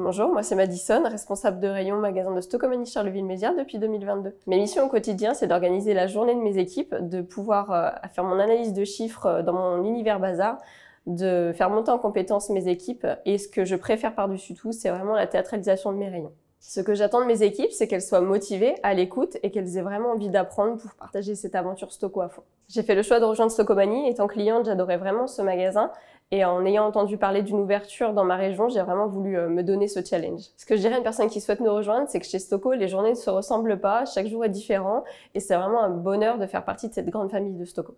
Bonjour, moi c'est Madison, responsable de rayon magasin de Stockholm Charleville Mézières depuis 2022. mes mission au quotidien, c'est d'organiser la journée de mes équipes, de pouvoir euh, faire mon analyse de chiffres euh, dans mon univers bazar, de faire monter en compétence mes équipes et ce que je préfère par-dessus tout, c'est vraiment la théâtralisation de mes rayons. Ce que j'attends de mes équipes, c'est qu'elles soient motivées, à l'écoute et qu'elles aient vraiment envie d'apprendre pour partager cette aventure Stocco à fond. J'ai fait le choix de rejoindre Stocomanie. Étant cliente, j'adorais vraiment ce magasin et en ayant entendu parler d'une ouverture dans ma région, j'ai vraiment voulu euh, me donner ce challenge. Ce que je dirais à une personne qui souhaite nous rejoindre, c'est que chez Stocco, les journées ne se ressemblent pas, chaque jour est différent et c'est vraiment un bonheur de faire partie de cette grande famille de Stocco.